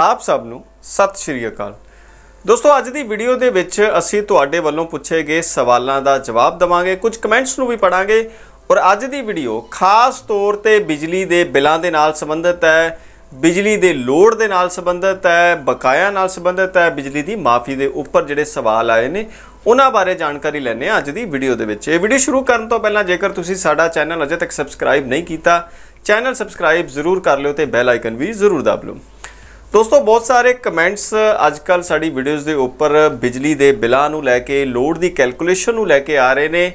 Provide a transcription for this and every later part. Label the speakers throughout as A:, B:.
A: ਆਪ ਸਭ ਨੂੰ ਸਤਿ ਸ਼੍ਰੀ ਅਕਾਲ ਦੋਸਤੋ ਅੱਜ ਦੀ ਵੀਡੀਓ ਦੇ ਵਿੱਚ ਅਸੀਂ ਤੁਹਾਡੇ ਵੱਲੋਂ ਪੁੱਛੇ ਗਏ ਸਵਾਲਾਂ ਦਾ ਜਵਾਬ ਦਵਾਂਗੇ ਕੁਝ ਕਮੈਂਟਸ ਨੂੰ ਵੀ ਪੜਾਂਗੇ ਔਰ ਅੱਜ ਦੀ ਵੀਡੀਓ ਖਾਸ ਤੌਰ ਤੇ ਬਿਜਲੀ ਦੇ ਬਿੱਲਾਂ ਦੇ ਨਾਲ ਸੰਬੰਧਿਤ ਹੈ ਬਿਜਲੀ ਦੇ ਲੋਡ ਦੇ ਨਾਲ ਸੰਬੰਧਿਤ ਹੈ ਬਕਾਇਆ ਨਾਲ ਸੰਬੰਧਿਤ ਹੈ ਬਿਜਲੀ ਦੀ ਮਾਫੀ ਦੇ ਉੱਪਰ ਜਿਹੜੇ ਸਵਾਲ ਆਏ ਨੇ ਉਹਨਾਂ ਬਾਰੇ ਜਾਣਕਾਰੀ ਲੈਣੇ ਆ ਅੱਜ ਦੀ ਵੀਡੀਓ ਦੇ ਵਿੱਚ ਇਹ ਵੀਡੀਓ ਸ਼ੁਰੂ ਕਰਨ ਤੋਂ ਪਹਿਲਾਂ ਜੇਕਰ ਤੁਸੀਂ ਸਾਡਾ ਚੈਨਲ ਅਜੇ ਤੱਕ ਸਬਸਕ੍ਰਾਈਬ ਨਹੀਂ ਕੀਤਾ ਚੈਨਲ ਸਬਸਕ੍ਰਾਈਬ ਜ਼ਰੂਰ ਕਰ ਲਿਓ ਤੇ ਬੈਲ ਆਈਕਨ ਵੀ ਜ਼ਰੂਰ ਦਬਾ ਲਓ ਦੋਸਤੋ ਬਹੁਤ ਸਾਰੇ ਕਮੈਂਟਸ ਅੱਜ ਕੱਲ ਸਾਡੀ ਵੀਡੀਓਜ਼ ਦੇ ਉੱਪਰ ਬਿਜਲੀ ਦੇ ਬਿਲਾਂ ਨੂੰ ਲੈ ਕੇ ਲੋਡ ਦੀ ਕੈਲਕੂਲੇਸ਼ਨ ਨੂੰ ਲੈ ਕੇ ਆ ਰਹੇ ਨੇ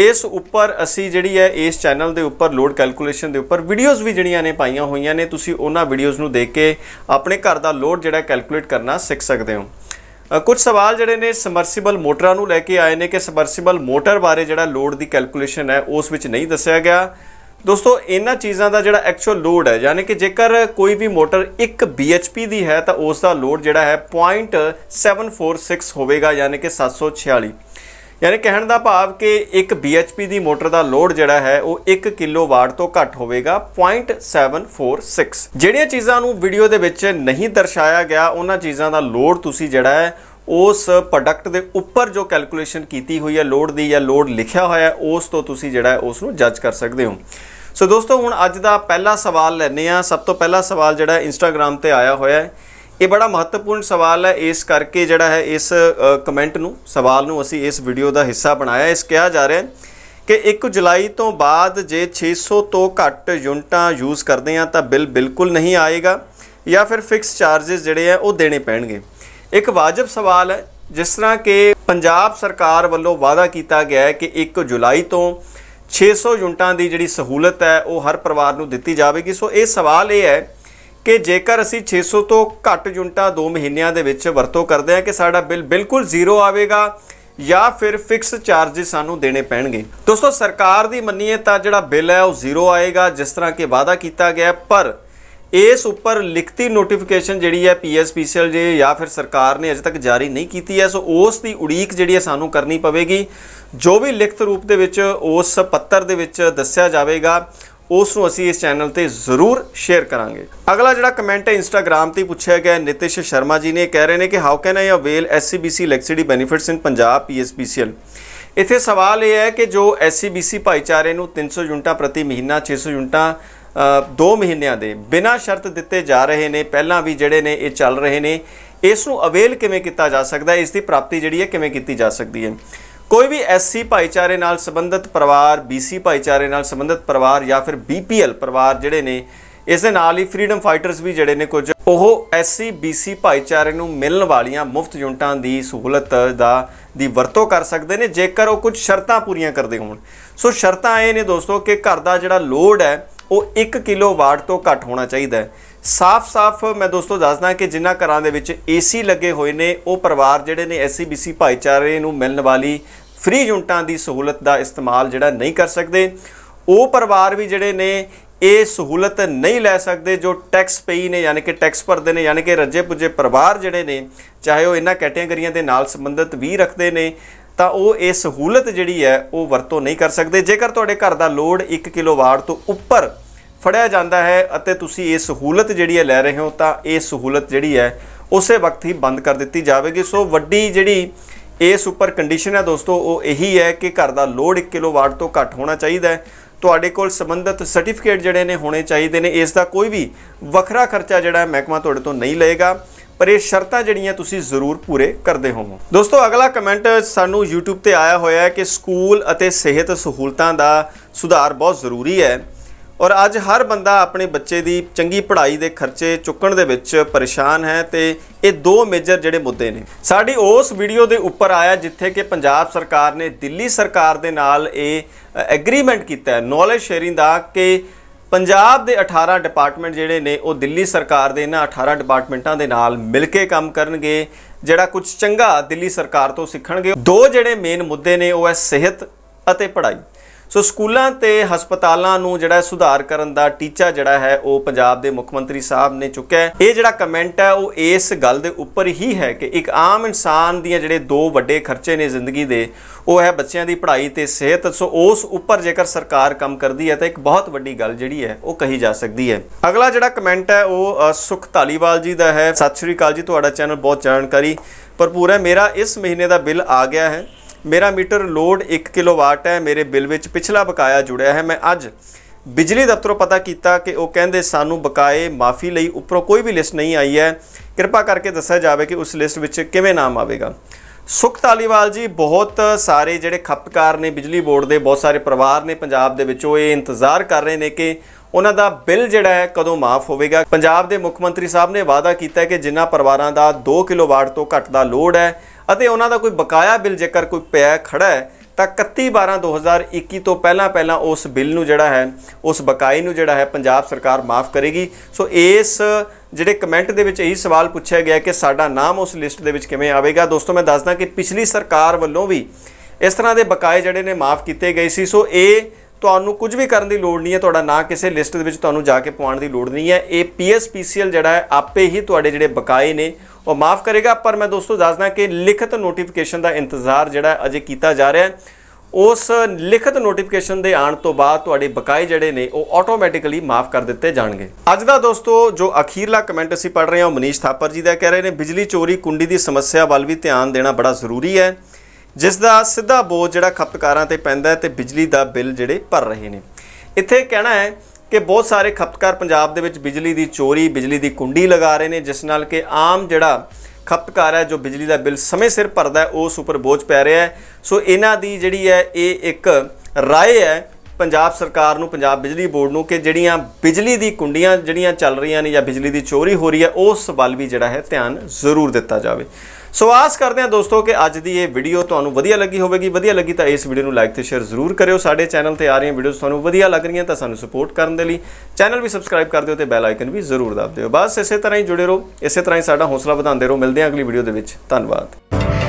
A: ਇਸ ਉੱਪਰ ਅਸੀਂ ਜਿਹੜੀ ਹੈ ਇਸ ਚੈਨਲ ਦੇ ਉੱਪਰ ਲੋਡ ਕੈਲਕੂਲੇਸ਼ਨ ਦੇ ਉੱਪਰ ਵੀਡੀਓਜ਼ ਵੀ ਜਿਹੜੀਆਂ ਨੇ ਪਾਈਆਂ ਹੋਈਆਂ ਨੇ ਤੁਸੀਂ ਉਹਨਾਂ ਵੀਡੀਓਜ਼ ਨੂੰ ਦੇਖ ਕੇ ਆਪਣੇ ਘਰ ਦਾ ਲੋਡ ਜਿਹੜਾ ਕੈਲਕੂਲੇਟ ਕਰਨਾ ਸਿੱਖ ਸਕਦੇ ਹੋ ਕੁਝ ਸਵਾਲ ਜਿਹੜੇ ਨੇ ਸਮਰਸੀਬਲ ਮੋਟਰਾਂ ਨੂੰ ਲੈ ਕੇ ਆਏ ਨੇ ਕਿ ਸਮਰਸੀਬਲ ਮੋਟਰ ਬਾਰੇ ਜਿਹੜਾ ਲੋਡ ਦੀ ਕੈਲਕੂਲੇਸ਼ਨ ਹੈ ਉਸ ਵਿੱਚ ਨਹੀਂ ਦੱਸਿਆ ਗਿਆ ਦੋਸਤੋ ਇਹਨਾਂ ਚੀਜ਼ਾਂ ਦਾ ਜਿਹੜਾ ਐਕਚੁਅਲ ਲੋਡ ਹੈ ਯਾਨੀ ਕਿ ਜੇਕਰ ਕੋਈ ਵੀ ਮੋਟਰ 1 BHP ਦੀ ਹੈ ਤਾਂ ਉਸ ਦਾ ਲੋਡ ਜਿਹੜਾ ਹੈ 0.746 ਹੋਵੇਗਾ ਯਾਨੀ ਕਿ 746 ਯਾਨੀ ਕਹਿਣ ਦਾ ਭਾਵ ਕਿ 1 BHP ਦੀ ਮੋਟਰ ਦਾ ਲੋਡ ਜਿਹੜਾ ਹੈ ਉਹ 1 ਕਿਲੋਵਾਟ ਤੋਂ ਘੱਟ ਹੋਵੇਗਾ 0.746 ਜਿਹੜੀਆਂ ਚੀਜ਼ਾਂ ਨੂੰ ਵੀਡੀਓ ਦੇ ਵਿੱਚ ਨਹੀਂ ਦਰਸਾਇਆ ਗਿਆ ਉਹਨਾਂ ਚੀਜ਼ਾਂ ਦਾ ਲੋਡ ਤੁਸੀਂ ਜਿਹੜਾ ਹੈ ਉਸ ਪ੍ਰੋਡਕਟ ਦੇ ਉੱਪਰ ਜੋ ਕੈਲਕੂਲੇਸ਼ਨ ਕੀਤੀ ਹੋਈ ਹੈ ਲੋਡ ਦੀ ਜਾਂ ਲੋਡ ਲਿਖਿਆ ਹੋਇਆ ਉਸ ਤੋਂ ਤੁਸੀਂ ਜਿਹੜਾ ਉਸ ਨੂੰ ਜੱਜ ਕਰ ਸਕਦੇ ਹੋ ਸੋ ਦੋਸਤੋ ਹੁਣ ਅੱਜ ਦਾ ਪਹਿਲਾ ਸਵਾਲ ਲੈਨੇ ਆ ਸਭ ਤੋਂ ਪਹਿਲਾ ਸਵਾਲ ਜਿਹੜਾ ਇੰਸਟਾਗ੍ਰam ਤੇ ਆਇਆ ਹੋਇਆ ਹੈ ਇਹ ਬੜਾ ਮਹੱਤਵਪੂਰਨ ਸਵਾਲ ਹੈ ਇਸ ਕਰਕੇ ਜਿਹੜਾ ਹੈ ਇਸ ਕਮੈਂਟ ਨੂੰ ਸਵਾਲ ਨੂੰ ਅਸੀਂ ਇਸ ਵੀਡੀਓ ਦਾ ਹਿੱਸਾ ਬਣਾਇਆ ਇਸ ਕਿਹਾ ਜਾ ਰਿਹਾ ਹੈ ਕਿ 1 ਜੁਲਾਈ ਤੋਂ ਬਾਅਦ ਜੇ 600 ਤੋਂ ਘੱਟ ਯੂਨਟਾਂ ਯੂਜ਼ ਕਰਦੇ ਆ ਤਾਂ ਬਿੱਲ ਬਿਲਕੁਲ ਨਹੀਂ ਆਏਗਾ ਜਾਂ ਫਿਰ ਫਿਕਸ ਚਾਰजेस ਜਿਹੜੇ ਆ ਉਹ ਦੇਣੇ ਪੈਣਗੇ ਇੱਕ ਵਾਜਬ ਸਵਾਲ ਹੈ ਜਿਸ ਤਰ੍ਹਾਂ ਕਿ ਪੰਜਾਬ ਸਰਕਾਰ ਵੱਲੋਂ ਵਾਅਦਾ ਕੀਤਾ ਗਿਆ ਹੈ ਕਿ 1 ਜੁਲਾਈ ਤੋਂ 600 ਯੂਨਟਾਂ ਦੀ ਜਿਹੜੀ ਸਹੂਲਤ ਹੈ ਉਹ ਹਰ ਪਰਿਵਾਰ ਨੂੰ ਦਿੱਤੀ ਜਾਵੇਗੀ ਸੋ ਇਹ ਸਵਾਲ ਇਹ ਹੈ ਕਿ ਜੇਕਰ ਅਸੀਂ 600 ਤੋਂ ਘੱਟ ਯੂਨਟਾਂ 2 ਮਹੀਨਿਆਂ ਦੇ ਵਿੱਚ ਵਰਤੋਂ ਕਰਦੇ ਹਾਂ ਕਿ ਸਾਡਾ ਬਿੱਲ ਬਿਲਕੁਲ ਜ਼ੀਰੋ ਆਵੇਗਾ ਜਾਂ ਫਿਰ ਫਿਕਸ ਚਾਰਜਸ ਸਾਨੂੰ ਦੇਣੇ ਪੈਣਗੇ ਦੋਸਤੋ ਸਰਕਾਰ ਦੀ ਮੰਨੀਏ ਤਾਂ ਜਿਹੜਾ ਬਿੱਲ ਹੈ ਉਹ ਜ਼ੀਰੋ ਆਏਗਾ ਜਿਸ ਤਰ੍ਹਾਂ ਕਿ ਵਾਅਦਾ ਕੀਤਾ ਗਿਆ ਪਰ ਇਸ ਉੱਪਰ ਲਿਖਤੀ ਨੋਟੀਫਿਕੇਸ਼ਨ ਜਿਹੜੀ ਹੈ ਪੀਐਸਪੀਸੀਐਲ ਜੇ ਜਾਂ ਫਿਰ ਸਰਕਾਰ ਨੇ ਅਜੇ ਤੱਕ ਜਾਰੀ ਨਹੀਂ ਕੀਤੀ ਹੈ ਸੋ ਉਸ ਦੀ ਉਡੀਕ ਜਿਹੜੀ ਹੈ ਸਾਨੂੰ ਕਰਨੀ ਪਵੇਗੀ ਜੋ ਵੀ ਲਿਖਤ ਰੂਪ ਦੇ ਵਿੱਚ ਉਸ ਪੱਤਰ ਦੇ ਵਿੱਚ ਦੱਸਿਆ ਜਾਵੇਗਾ ਉਸ ਨੂੰ ਅਸੀਂ ਇਸ ਚੈਨਲ ਤੇ ਜ਼ਰੂਰ ਸ਼ੇਅਰ ਕਰਾਂਗੇ ਅਗਲਾ ਜਿਹੜਾ ਕਮੈਂਟ ਹੈ ਇੰਸਟਾਗ੍ਰam ਤੇ ਪੁੱਛਿਆ ਗਿਆ ਨਿਤਿਸ਼ ਸ਼ਰਮਾ ਜੀ ਨੇ ਕਹਿ ਰਹੇ ਨੇ ਕਿ how can I avail SC BC ਲੈਕਸਿਡੀ ਬੈਨੀਫਿਟਸ ਇਨ ਪੰਜਾਬ ਪੀਐਸਪੀਸੀਐਲ ਇੱਥੇ ਸਵਾਲ ਇਹ ਹੈ ਕਿ ਜੋ ਐਸਸੀਬੀਸੀ ਭਾਈਚਾਰੇ ਨੂੰ 300 ਯੂਨਿਟਾਂ ਪ੍ਰਤੀ ਮਹੀਨਾ 600 ਯੂਨਿਟਾਂ 2 ਮਹੀਨਿਆਂ ਦੇ ਬਿਨਾਂ ਸ਼ਰਤ ਦਿੱਤੇ ਜਾ ਰਹੇ ਨੇ ਪਹਿਲਾਂ ਵੀ ਜਿਹੜੇ ਨੇ ਇਹ ਚੱਲ ਰਹੇ ਨੇ ਇਸ ਨੂੰ ਅਵੇਲ ਕਿਵੇਂ ਕੀਤਾ ਜਾ ਸਕਦਾ ਹੈ ਇਸ ਦੀ ਪ੍ਰਾਪਤੀ ਜਿਹੜੀ ਹੈ ਕਿਵੇਂ ਕੀਤੀ ਜਾ ਸਕਦੀ ਹੈ ਕੋਈ ਵੀ ਐਸਸੀ ਭਾਈਚਾਰੇ ਨਾਲ ਸੰਬੰਧਿਤ ਪਰਿਵਾਰ ਬੀਸੀ ਭਾਈਚਾਰੇ ਨਾਲ ਸੰਬੰਧਿਤ ਪਰਿਵਾਰ ਜਾਂ ਫਿਰ ਬੀਪੀਐਲ ਪਰਿਵਾਰ ਜਿਹੜੇ ਨੇ ਇਸ ਦੇ ਨਾਲ ਹੀ ਫਰੀडम ਫਾਈਟਰਸ ਵੀ ਜਿਹੜੇ ਨੇ ਕੁਝ ਉਹ ਐਸਸੀ ਬੀਸੀ ਭਾਈਚਾਰੇ ਨੂੰ ਮਿਲਣ ਵਾਲੀਆਂ ਮੁਫਤ ਯੂਨਟਾਂ ਦੀ ਸਹੂਲਤ ਦਾ ਦੀ ਵਰਤੋਂ ਕਰ ਸਕਦੇ ਨੇ ਜੇਕਰ ਉਹ ਕੁਝ ਸ਼ਰਤਾਂ ਪੂਰੀਆਂ ਕਰਦੇ ਹੋਣ ਸੋ ਸ਼ਰਤਾਂ ਇਹ ਨੇ ਦੋਸਤੋ ਕਿ ਘਰ ਦਾ ਜਿਹੜਾ ਲੋਡ ਹੈ ਉਹ 1 ਕਿਲੋਵਾਟ ਤੋਂ ਘੱਟ ਹੋਣਾ ਚਾਹੀਦਾ ਹੈ ਸਾਫ਼-ਸਾਫ਼ ਮੈਂ ਦੋਸਤੋ ਦੱਸਦਾ ਕਿ ਜਿਨ੍ਹਾਂ ਘਰਾਂ ਦੇ ਵਿੱਚ ਏਸੀ ਲੱਗੇ ਹੋਏ ਨੇ ਉਹ ਪਰਿਵਾਰ ਜਿਹੜੇ ਨੇ ਐਸਸੀਬੀਸੀ ਭਾਈਚਾਰੇ ਨੂੰ ਮਿਲਣ ਵਾਲੀ ਫ੍ਰੀ ਯੂਨਟਾਂ ਦੀ ਸਹੂਲਤ ਦਾ ਇਸਤੇਮਾਲ ਜਿਹੜਾ ਨਹੀਂ ਕਰ ਸਕਦੇ ਉਹ ਪਰਿਵਾਰ ਵੀ ਜਿਹੜੇ ਨੇ ਇਹ ਸਹੂਲਤ ਨਹੀਂ ਲੈ ਸਕਦੇ ਜੋ ਟੈਕਸ ਪਈ ਨੇ ਯਾਨੀ ਕਿ ਟੈਕਸ ਭਰਦੇ ਨੇ ਯਾਨੀ ਕਿ ਰੱਜੇ ਪੁੱਜੇ ਪਰਿਵਾਰ ਜਿਹੜੇ ਨੇ ਚਾਹੇ ਉਹ ਇਹਨਾਂ ਕੈਟਾਗਰੀਆਂ ਦੇ ਨਾਲ ਸੰਬੰਧਿਤ ਵੀ ਰੱਖਦੇ ਨੇ ਤਾਂ ਉਹ ਇਹ ਸਹੂਲਤ ਜਿਹੜੀ ਹੈ ਉਹ ਵਰਤੋਂ ਨਹੀਂ ਕਰ ਸਕਦੇ ਜੇਕਰ ਤੁਹਾਡੇ ਘਰ ਦਾ ਲੋਡ 1 ਕਿਲੋਵਾਟ ਤੋਂ ਉੱਪਰ ਫੜਿਆ ਜਾਂਦਾ ਹੈ ਅਤੇ ਤੁਸੀਂ ਇਹ ਸਹੂਲਤ ਜਿਹੜੀ ਹੈ ਲੈ ਰਹੇ ਹੋ ਤਾਂ ਇਹ ਸਹੂਲਤ ਜਿਹੜੀ ਹੈ ਉਸੇ ਵਕਤ ਹੀ ਬੰਦ ਕਰ ਦਿੱਤੀ ਜਾਵੇਗੀ ਸੋ ਵੱਡੀ ਜਿਹੜੀ ਇਹ ਸੁਪਰ ਕੰਡੀਸ਼ਨ ਹੈ ਦੋਸਤੋ ਉਹ ਇਹੀ ਹੈ ਕਿ ਘਰ ਦਾ ਲੋਡ 1 ਕਿਲੋਵਾਟ ਤੋਂ ਘੱਟ ਹੋਣਾ ਚਾਹੀਦਾ ਹੈ ਤੁਹਾਡੇ ਕੋਲ ਸੰਬੰਧਿਤ ਸਰਟੀਫਿਕੇਟ ਜਿਹੜੇ ਨੇ ਹੋਣੇ ਚਾਹੀਦੇ ਨੇ ਇਸ ਦਾ ਕੋਈ ਵੀ ਵੱਖਰਾ ਖਰਚਾ ਜਿਹੜਾ ਹੈ ਮਹਿਕਮਾ ਤੁਹਾਡੇ ਤੋਂ ਨਹੀਂ ਲਏਗਾ ਪਰ ਇਹ ਸ਼ਰਤਾਂ ਜਿਹੜੀਆਂ ਤੁਸੀਂ ਜ਼ਰੂਰ ਪੂਰੇ ਕਰਦੇ ਹੋਵੋ ਦੋਸਤੋ ਅਗਲਾ ਕਮੈਂਟ ਸਾਨੂੰ YouTube ਤੇ ਆਇਆ ਹੋਇਆ ਹੈ ਕਿ ਸਕੂਲ ਅਤੇ ਸਿਹਤ ਸਹੂਲਤਾਂ ਦਾ ਸੁਧਾਰ ਬਹੁਤ ਜ਼ਰੂਰੀ ਹੈ ਔਰ ਅੱਜ ਹਰ ਬੰਦਾ ਆਪਣੇ ਬੱਚੇ ਦੀ ਚੰਗੀ ਪੜ੍ਹਾਈ ਦੇ ਖਰਚੇ ਚੁੱਕਣ ਦੇ ਵਿੱਚ ਪਰੇਸ਼ਾਨ ਹੈ ਤੇ ਇਹ ਦੋ ਮੇਜਰ ਜਿਹੜੇ ਮੁੱਦੇ ਨੇ ਸਾਡੀ ਉਸ ਵੀਡੀਓ ਦੇ ਉੱਪਰ ਆਇਆ ਜਿੱਥੇ ਕਿ ਪੰਜਾਬ ਸਰਕਾਰ ਨੇ ਦਿੱਲੀ ਸਰਕਾਰ ਦੇ ਨਾਲ ਇਹ ਐਗਰੀਮੈਂਟ ਕੀਤਾ ਹੈ ਨੌਲੇਜ ਸ਼ੇਅਰਿੰਗ ਦਾ ਕਿ ਪੰਜਾਬ ਦੇ 18 ਡਿਪਾਰਟਮੈਂਟ ਜਿਹੜੇ ਨੇ ਉਹ ਦਿੱਲੀ ਸਰਕਾਰ ਦੇ ਇਹਨਾਂ 18 ਡਿਪਾਰਟਮੈਂਟਾਂ ਦੇ ਨਾਲ ਮਿਲ ਕੇ ਕੰਮ ਕਰਨਗੇ ਜਿਹੜਾ ਕੁਝ ਚੰਗਾ ਦਿੱਲੀ ਸਰਕਾਰ ਤੋਂ ਸਿੱਖਣਗੇ ਦੋ ਜਿਹੜੇ ਮੇਨ ਮੁੱਦੇ ਨੇ ਉਹ ਹੈ ਸਿਹਤ ਅਤੇ ਪੜ੍ਹਾਈ ਸੋ ਸਕੂਲਾਂ ਤੇ ਹਸਪਤਾਲਾਂ ਨੂੰ ਜਿਹੜਾ ਸੁਧਾਰ ਕਰਨ ਦਾ ਟੀਚਾ ਜਿਹੜਾ ਹੈ ਉਹ ਪੰਜਾਬ ਦੇ ਮੁੱਖ ਮੰਤਰੀ ਸਾਹਿਬ ਨੇ ਚੁੱਕਿਆ ਹੈ ਇਹ ਜਿਹੜਾ ਕਮੈਂਟ ਹੈ ਉਹ ਇਸ ਗੱਲ ਦੇ ਉੱਪਰ ਹੀ ਹੈ ਕਿ ਇੱਕ ਆਮ ਇਨਸਾਨ ਦੀਆਂ ਜਿਹੜੇ ਦੋ ਵੱਡੇ ਖਰਚੇ ਨੇ ਜ਼ਿੰਦਗੀ ਦੇ ਉਹ ਹੈ ਬੱਚਿਆਂ ਦੀ ਪੜ੍ਹਾਈ ਤੇ ਸਿਹਤ ਸੋ ਉਸ ਉੱਪਰ ਜੇਕਰ ਸਰਕਾਰ ਕੰਮ ਕਰਦੀ ਹੈ ਤਾਂ ਇੱਕ ਬਹੁਤ ਵੱਡੀ ਗੱਲ ਜਿਹੜੀ ਹੈ ਉਹ ਕਹੀ ਜਾ ਸਕਦੀ ਹੈ ਅਗਲਾ ਜਿਹੜਾ ਕਮੈਂਟ ਹੈ ਉਹ ਸੁਖ ਧਾਲੀਵਾਲ ਜੀ ਦਾ ਹੈ ਸਤਿ ਸ਼੍ਰੀ ਅਕਾਲ ਜੀ ਤੁਹਾਡਾ ਚੈਨਲ ਬਹੁਤ ਜਾਣਕਾਰੀ ਭਰਪੂਰ ਹੈ ਮੇਰਾ ਇਸ ਮਹੀਨੇ ਦਾ ਬਿੱਲ ਆ ਗਿਆ ਹੈ ਮੇਰਾ ਮੀਟਰ ਲੋਡ 1 ਕਿਲੋਵਾਟ ਹੈ ਮੇਰੇ ਬਿੱਲ ਵਿੱਚ ਪਿਛਲਾ ਬਕਾਇਆ ਜੁੜਿਆ ਹੈ ਮੈਂ ਅੱਜ ਬਿਜਲੀ ਦਫ਼ਤਰੋਂ ਪਤਾ ਕੀਤਾ ਕਿ ਉਹ ਕਹਿੰਦੇ ਸਾਨੂੰ ਬਕਾਏ ਮਾਫੀ ਲਈ ਉੱਪਰੋਂ ਕੋਈ ਵੀ ਲਿਸਟ ਨਹੀਂ ਆਈ ਹੈ ਕਿਰਪਾ ਕਰਕੇ ਦੱਸਿਆ ਜਾਵੇ ਕਿ ਉਸ ਲਿਸਟ ਵਿੱਚ ਕਿਵੇਂ ਨਾਮ ਆਵੇਗਾ ਸੁਖ ਤਾਲੀਵਾਲ ਜੀ ਬਹੁਤ ਸਾਰੇ ਜਿਹੜੇ ਖਪਤਕਾਰ ਨੇ ਬਿਜਲੀ ਬੋਰਡ ਦੇ ਬਹੁਤ ਸਾਰੇ ਪਰਿਵਾਰ ਨੇ ਪੰਜਾਬ ਦੇ ਵਿੱਚ ਉਹ ਇਹ ਇੰਤਜ਼ਾਰ ਕਰ ਰਹੇ ਨੇ ਕਿ ਉਹਨਾਂ ਦਾ ਬਿੱਲ ਜਿਹੜਾ ਹੈ ਕਦੋਂ ਮਾਫ ਹੋਵੇਗਾ ਪੰਜਾਬ ਦੇ ਮੁੱਖ ਮੰਤਰੀ ਸਾਹਿਬ ਨੇ ਵਾਅਦਾ ਕੀਤਾ ਹੈ ਕਿ ਜਿਨ੍ਹਾਂ ਪਰਿਵਾਰਾਂ ਦਾ 2 ਕਿਲੋਵਾਟ ਤੋਂ ਘੱਟ ਦਾ ਲੋਡ ਹੈ ਅਤੇ ਉਹਨਾਂ ਦਾ ਕੋਈ ਬਕਾਇਆ ਬਿੱਲ ਜੇਕਰ ਕੋਈ ਪਿਆ ਖੜਾ ਹੈ ਤਾਂ 31 12 2021 ਤੋਂ ਪਹਿਲਾਂ ਪਹਿਲਾਂ ਉਸ ਬਿੱਲ ਨੂੰ ਜਿਹੜਾ ਹੈ ਉਸ ਬਕਾਈ ਨੂੰ ਜਿਹੜਾ ਹੈ ਪੰਜਾਬ ਸਰਕਾਰ ਮਾਫ ਕਰੇਗੀ ਸੋ ਇਸ ਜਿਹੜੇ ਕਮੈਂਟ ਦੇ ਵਿੱਚ ਇਹੀ ਸਵਾਲ ਪੁੱਛਿਆ ਗਿਆ ਕਿ ਸਾਡਾ ਨਾਮ ਉਸ ਲਿਸਟ ਦੇ ਵਿੱਚ ਕਿਵੇਂ ਆਵੇਗਾ ਦੋਸਤੋ ਮੈਂ ਦੱਸਦਾ ਕਿ ਪਿਛਲੀ ਸਰਕਾਰ ਵੱਲੋਂ ਵੀ ਇਸ ਤਰ੍ਹਾਂ ਦੇ ਬਕਾਏ ਜਿਹੜੇ ਨੇ ਮਾਫ ਕੀਤੇ ਗਏ ਸੀ ਸੋ ਇਹ ਤੁਹਾਨੂੰ ਕੁਝ ਵੀ ਕਰਨ ਦੀ ਲੋੜ ਨਹੀਂ ਹੈ ਤੁਹਾਡਾ ਨਾਂ ਕਿਸੇ ਲਿਸਟ ਦੇ ਵਿੱਚ ਤੁਹਾਨੂੰ ਜਾ ਕੇ ਪਵਾਉਣ ਦੀ ਲੋੜ ਨਹੀਂ ਹੈ ਇਹ ਪੀਐਸਪੀਸੀਐਲ ਜਿਹੜਾ ਹੈ ਆਪੇ ਹੀ ਤੁਹਾਡੇ ਜਿਹੜੇ ਬਕਾਏ ਨੇ ਉਹ ਮਾਫ ਕਰੇਗਾ ਪਰ ਮੈਂ ਦੋਸਤੋ ਦੱਸਦਾ ਕਿ ਲਿਖਤ ਨੋਟੀਫਿਕੇਸ਼ਨ ਦਾ ਇੰਤਜ਼ਾਰ ਜਿਹੜਾ ਅਜੇ ਕੀਤਾ ਜਾ ਰਿਹਾ ਹੈ ਉਸ ਲਿਖਤ ਨੋਟੀਫਿਕੇਸ਼ਨ ਦੇ ਆਉਣ ਤੋਂ ਬਾਅਦ ਤੁਹਾਡੇ ਬਕਾਏ ਜਿਹੜੇ ਨੇ ਉਹ ਆਟੋਮੈਟਿਕਲੀ ਮਾਫ ਕਰ ਦਿੱਤੇ ਜਾਣਗੇ ਅੱਜ ਦਾ ਦੋਸਤੋ ਜੋ ਅਖੀਰਲਾ ਕਮੈਂਟ ਅਸੀਂ ਪੜ ਰਹੇ ਹਾਂ ਉਹ ਮਨੀਸ਼ ਥਾਪਰ ਜੀ ਦਾ ਕਹਿ ਰਹੇ ਨੇ ਬਿਜਲੀ ਚੋਰੀ ਕੁੰਡੀ ਦੀ ਸਮੱਸਿਆ ਵੱਲ ਵੀ ਧਿਆਨ ਦੇਣਾ ਬੜਾ ਜ਼ਰੂਰੀ ਹੈ ਜਿਸ ਦਾ ਸਿੱਧਾ ਬੋਝ ਜਿਹੜਾ ਖਪਤਕਾਰਾਂ ਤੇ ਪੈਂਦਾ ਹੈ ਤੇ ਬਿਜਲੀ ਦਾ ਬਿੱਲ ਜਿਹੜੇ ਭਰ ਰਹੇ ਨੇ ਇੱਥੇ ਕਹਿਣਾ ਹੈ ਕਿ ਬਹੁਤ ਸਾਰੇ ਖਪਤਕਾਰ ਪੰਜਾਬ ਦੇ ਵਿੱਚ ਬਿਜਲੀ ਦੀ ਚੋਰੀ ਬਿਜਲੀ ਦੀ ਕੁੰਡੀ ਲਗਾ ਰਹੇ ਨੇ ਜਿਸ ਨਾਲ ਕਿ ਆਮ ਜਿਹੜਾ ਖਪਤਕਾਰ ਹੈ ਜੋ ਬਿਜਲੀ ਦਾ ਬਿੱਲ ਸਮੇਂ ਸਿਰ ਭਰਦਾ ਹੈ ਉਸ ਉੱਪਰ ਬੋਝ ਪੈ ਰਿਹਾ ਹੈ ਸੋ ਇਹਨਾਂ ਦੀ ਜਿਹੜੀ ਹੈ ਇਹ ਇੱਕ ਰਾਏ ਹੈ ਪੰਜਾਬ ਸਰਕਾਰ ਨੂੰ ਪੰਜਾਬ ਬਿਜਲੀ ਬੋਰਡ ਨੂੰ ਕਿ ਜਿਹੜੀਆਂ ਬਿਜਲੀ ਦੀ ਕੁੰਡੀਆਂ ਜਿਹੜੀਆਂ ਚੱਲ ਰਹੀਆਂ ਨੇ ਜਾਂ ਬਿਜਲੀ ਦੀ ਚੋਰੀ ਹੋ ਰਹੀ ਹੈ ਉਸ ਵੱਲ ਵੀ ਜਿਹੜਾ ਹੈ ਧਿਆਨ ਜ਼ਰੂਰ ਦਿੱਤਾ ਜਾਵੇ ਸੋ ਆਸ ਕਰਦੇ ਹਾਂ ਦੋਸਤੋ ਕਿ ਅੱਜ ਦੀ ਇਹ ਵੀਡੀਓ ਤੁਹਾਨੂੰ ਵਧੀਆ ਲੱਗੀ ਹੋਵੇਗੀ ਵਧੀਆ ਲੱਗੀ ਤਾਂ ਇਸ ਵੀਡੀਓ ਨੂੰ ਲਾਈਕ ਤੇ ਸ਼ੇਅਰ ਜ਼ਰੂਰ ਕਰਿਓ ਸਾਡੇ ਚੈਨਲ ਤੇ ਆ ਰਹੀਆਂ ਵੀਡੀਓਜ਼ ਤੁਹਾਨੂੰ ਵਧੀਆ ਲੱਗ ਰਹੀਆਂ ਤਾਂ ਸਾਨੂੰ ਸਪੋਰਟ ਕਰਨ ਦੇ ਲਈ ਚੈਨਲ ਵੀ ਸਬਸਕ੍ਰਾਈਬ ਕਰ ਦਿਓ ਤੇ ਬੈਲ ਆਈਕਨ ਵੀ ਜ਼ਰੂਰ ਦਬਾ ਦਿਓ ਬਸ ਇਸੇ ਤਰ੍ਹਾਂ ਹੀ ਜੁੜੇ ਰਹੋ ਇਸੇ ਤਰ੍ਹਾਂ ਹੀ ਸਾਡਾ ਹੌਸਲਾ ਵਧਾਉਂਦੇ ਰਹੋ ਮਿਲਦੇ ਹਾਂ ਅਗਲੀ ਵੀਡੀਓ ਦੇ ਵਿੱਚ ਧੰਨਵਾਦ